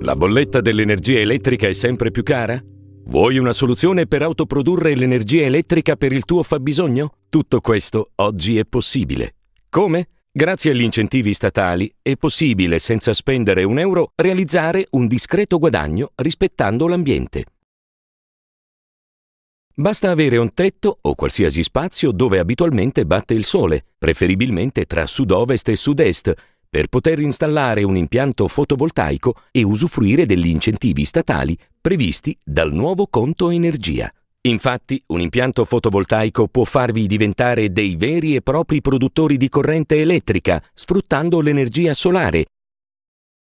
La bolletta dell'energia elettrica è sempre più cara? Vuoi una soluzione per autoprodurre l'energia elettrica per il tuo fabbisogno? Tutto questo oggi è possibile. Come? Grazie agli incentivi statali è possibile, senza spendere un euro, realizzare un discreto guadagno rispettando l'ambiente. Basta avere un tetto o qualsiasi spazio dove abitualmente batte il sole, preferibilmente tra sud-ovest e sud-est, per poter installare un impianto fotovoltaico e usufruire degli incentivi statali previsti dal nuovo conto energia. Infatti, un impianto fotovoltaico può farvi diventare dei veri e propri produttori di corrente elettrica, sfruttando l'energia solare.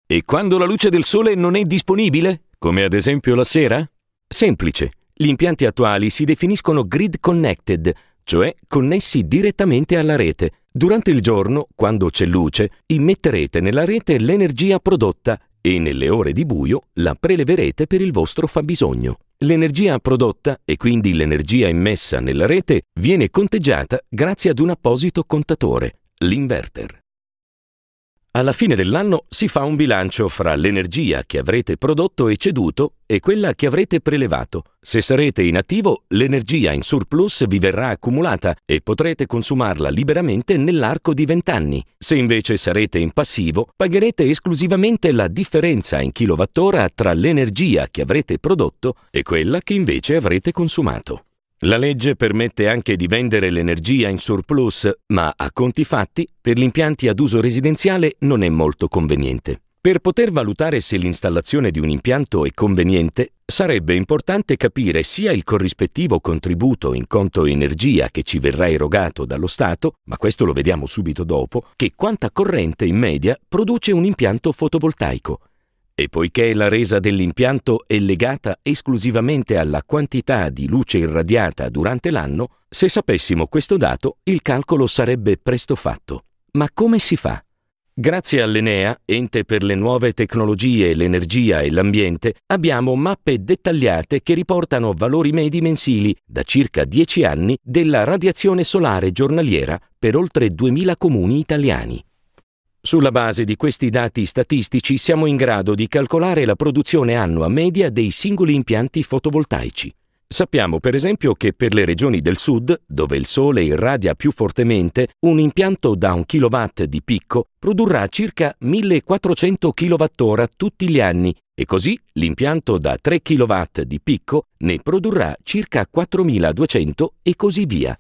E quando la luce del sole non è disponibile, come ad esempio la sera? Semplice. Gli impianti attuali si definiscono grid connected, cioè connessi direttamente alla rete. Durante il giorno, quando c'è luce, immetterete nella rete l'energia prodotta e nelle ore di buio la preleverete per il vostro fabbisogno. L'energia prodotta e quindi l'energia immessa nella rete viene conteggiata grazie ad un apposito contatore, l'inverter. Alla fine dell'anno si fa un bilancio fra l'energia che avrete prodotto e ceduto e quella che avrete prelevato. Se sarete in attivo, l'energia in surplus vi verrà accumulata e potrete consumarla liberamente nell'arco di vent'anni. Se invece sarete in passivo, pagherete esclusivamente la differenza in kilowattora tra l'energia che avrete prodotto e quella che invece avrete consumato. La legge permette anche di vendere l'energia in surplus, ma a conti fatti, per gli impianti ad uso residenziale non è molto conveniente. Per poter valutare se l'installazione di un impianto è conveniente, sarebbe importante capire sia il corrispettivo contributo in conto energia che ci verrà erogato dallo Stato, ma questo lo vediamo subito dopo, che quanta corrente in media produce un impianto fotovoltaico. E poiché la resa dell'impianto è legata esclusivamente alla quantità di luce irradiata durante l'anno, se sapessimo questo dato il calcolo sarebbe presto fatto. Ma come si fa? Grazie all'Enea, ente per le nuove tecnologie, l'energia e l'ambiente, abbiamo mappe dettagliate che riportano valori medi mensili da circa 10 anni della radiazione solare giornaliera per oltre 2000 comuni italiani. Sulla base di questi dati statistici siamo in grado di calcolare la produzione annua media dei singoli impianti fotovoltaici. Sappiamo per esempio che per le regioni del sud, dove il sole irradia più fortemente, un impianto da 1 kW di picco produrrà circa 1400 kWh tutti gli anni e così l'impianto da 3 kW di picco ne produrrà circa 4200 e così via.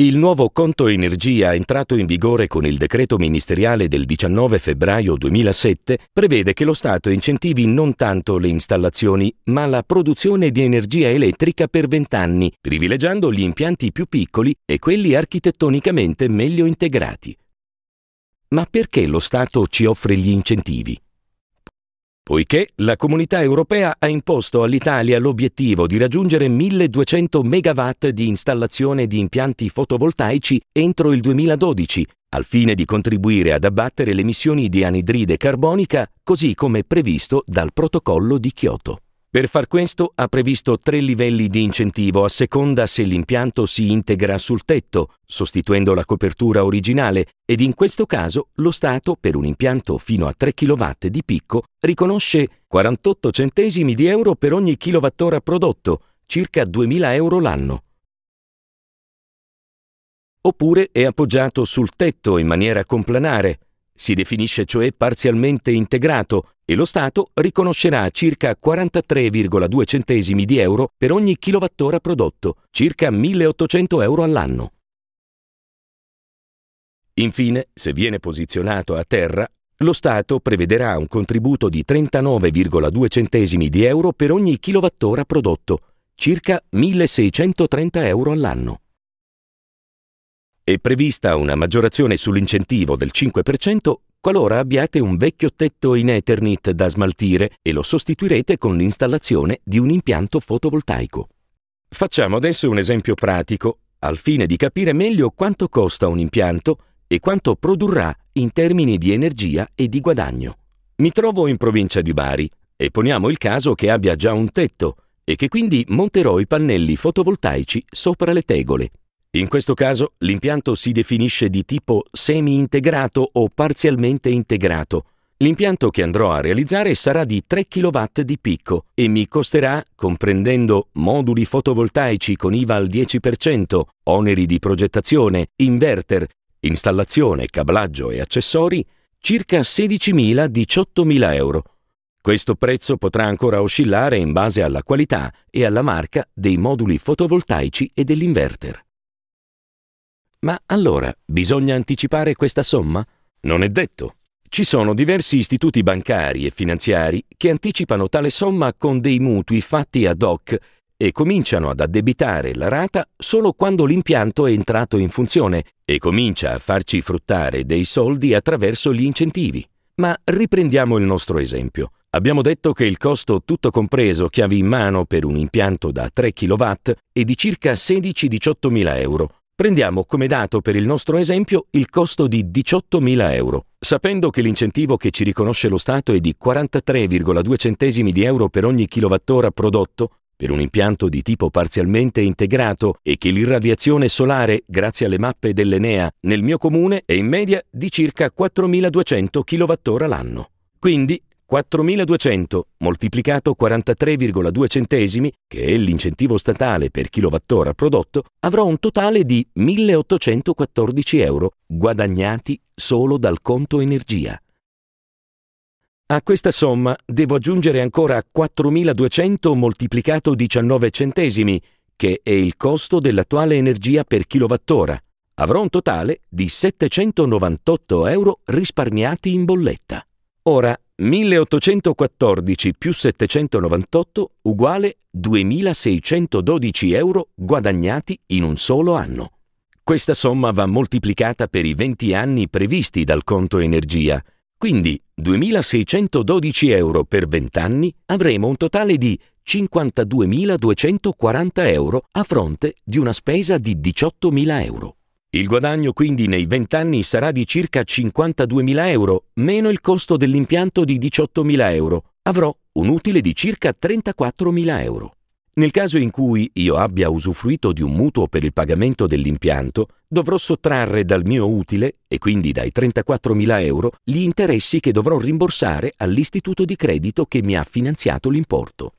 Il nuovo conto energia entrato in vigore con il decreto ministeriale del 19 febbraio 2007 prevede che lo Stato incentivi non tanto le installazioni, ma la produzione di energia elettrica per vent'anni, privilegiando gli impianti più piccoli e quelli architettonicamente meglio integrati. Ma perché lo Stato ci offre gli incentivi? poiché la comunità europea ha imposto all'Italia l'obiettivo di raggiungere 1200 MW di installazione di impianti fotovoltaici entro il 2012, al fine di contribuire ad abbattere le emissioni di anidride carbonica, così come previsto dal protocollo di Kyoto. Per far questo ha previsto tre livelli di incentivo a seconda se l'impianto si integra sul tetto, sostituendo la copertura originale, ed in questo caso lo Stato, per un impianto fino a 3 kW di picco, riconosce 48 centesimi di euro per ogni kWh prodotto, circa 2.000 euro l'anno. Oppure è appoggiato sul tetto in maniera complanare, si definisce cioè parzialmente integrato e lo Stato riconoscerà circa 43,2 centesimi di euro per ogni kilowattora prodotto, circa 1.800 euro all'anno. Infine, se viene posizionato a terra, lo Stato prevederà un contributo di 39,2 centesimi di euro per ogni kilowattora prodotto, circa 1.630 euro all'anno. È prevista una maggiorazione sull'incentivo del 5% qualora abbiate un vecchio tetto in Ethernet da smaltire e lo sostituirete con l'installazione di un impianto fotovoltaico. Facciamo adesso un esempio pratico al fine di capire meglio quanto costa un impianto e quanto produrrà in termini di energia e di guadagno. Mi trovo in provincia di Bari e poniamo il caso che abbia già un tetto e che quindi monterò i pannelli fotovoltaici sopra le tegole. In questo caso l'impianto si definisce di tipo semi-integrato o parzialmente integrato. L'impianto che andrò a realizzare sarà di 3 kW di picco e mi costerà, comprendendo moduli fotovoltaici con IVA al 10%, oneri di progettazione, inverter, installazione, cablaggio e accessori, circa 16.000-18.000 euro. Questo prezzo potrà ancora oscillare in base alla qualità e alla marca dei moduli fotovoltaici e dell'inverter. Ma allora bisogna anticipare questa somma? Non è detto. Ci sono diversi istituti bancari e finanziari che anticipano tale somma con dei mutui fatti ad hoc e cominciano ad addebitare la rata solo quando l'impianto è entrato in funzione e comincia a farci fruttare dei soldi attraverso gli incentivi. Ma riprendiamo il nostro esempio. Abbiamo detto che il costo tutto compreso chiavi in mano per un impianto da 3 kW è di circa 16-18 mila euro Prendiamo come dato per il nostro esempio il costo di 18.000 euro. Sapendo che l'incentivo che ci riconosce lo Stato è di 43,2 centesimi di euro per ogni kilowattora prodotto, per un impianto di tipo parzialmente integrato e che l'irradiazione solare, grazie alle mappe dell'Enea, nel mio comune è in media di circa 4.200 kWh l'anno. Quindi 4.200 moltiplicato 43,2 centesimi, che è l'incentivo statale per kilowattora prodotto, avrò un totale di 1.814 euro guadagnati solo dal conto energia. A questa somma devo aggiungere ancora 4.200 moltiplicato 19 centesimi, che è il costo dell'attuale energia per kilowattora. Avrò un totale di 798 euro risparmiati in bolletta. Ora 1814 più 798 uguale 2612 euro guadagnati in un solo anno. Questa somma va moltiplicata per i 20 anni previsti dal conto energia, quindi 2612 euro per 20 anni avremo un totale di 52.240 euro a fronte di una spesa di 18.000 euro. Il guadagno quindi nei 20 anni sarà di circa 52.000 euro, meno il costo dell'impianto di 18.000 euro. Avrò un utile di circa 34.000 euro. Nel caso in cui io abbia usufruito di un mutuo per il pagamento dell'impianto, dovrò sottrarre dal mio utile, e quindi dai 34.000 euro, gli interessi che dovrò rimborsare all'istituto di credito che mi ha finanziato l'importo.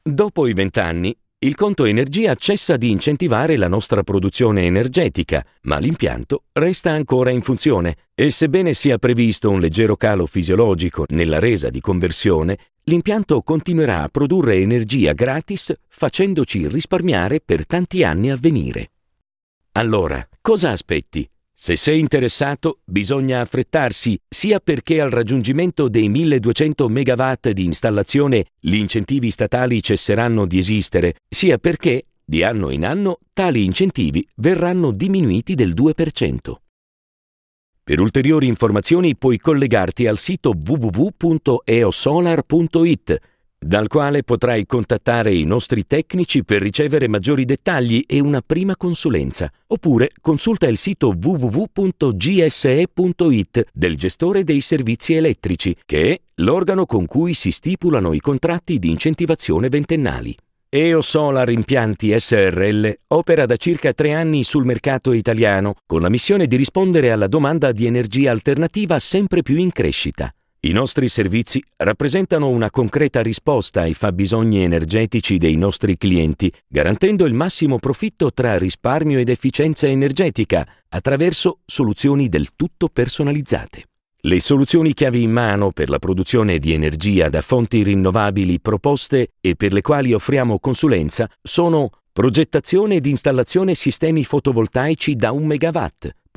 Dopo i 20 anni, il conto energia cessa di incentivare la nostra produzione energetica, ma l'impianto resta ancora in funzione e sebbene sia previsto un leggero calo fisiologico nella resa di conversione, l'impianto continuerà a produrre energia gratis facendoci risparmiare per tanti anni a venire. Allora, cosa aspetti? Se sei interessato, bisogna affrettarsi sia perché al raggiungimento dei 1200 MW di installazione gli incentivi statali cesseranno di esistere, sia perché, di anno in anno, tali incentivi verranno diminuiti del 2%. Per ulteriori informazioni puoi collegarti al sito www.eosolar.it dal quale potrai contattare i nostri tecnici per ricevere maggiori dettagli e una prima consulenza, oppure consulta il sito www.gse.it del gestore dei servizi elettrici, che è l'organo con cui si stipulano i contratti di incentivazione ventennali. EOSolar Impianti SRL opera da circa tre anni sul mercato italiano con la missione di rispondere alla domanda di energia alternativa sempre più in crescita. I nostri servizi rappresentano una concreta risposta ai fabbisogni energetici dei nostri clienti, garantendo il massimo profitto tra risparmio ed efficienza energetica attraverso soluzioni del tutto personalizzate. Le soluzioni chiavi in mano per la produzione di energia da fonti rinnovabili proposte e per le quali offriamo consulenza sono progettazione ed installazione sistemi fotovoltaici da 1 MW,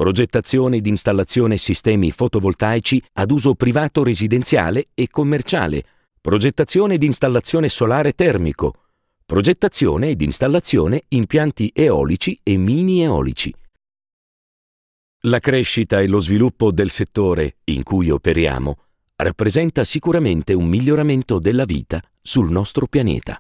progettazione ed installazione sistemi fotovoltaici ad uso privato residenziale e commerciale, progettazione ed installazione solare termico, progettazione ed installazione impianti eolici e mini eolici. La crescita e lo sviluppo del settore in cui operiamo rappresenta sicuramente un miglioramento della vita sul nostro pianeta.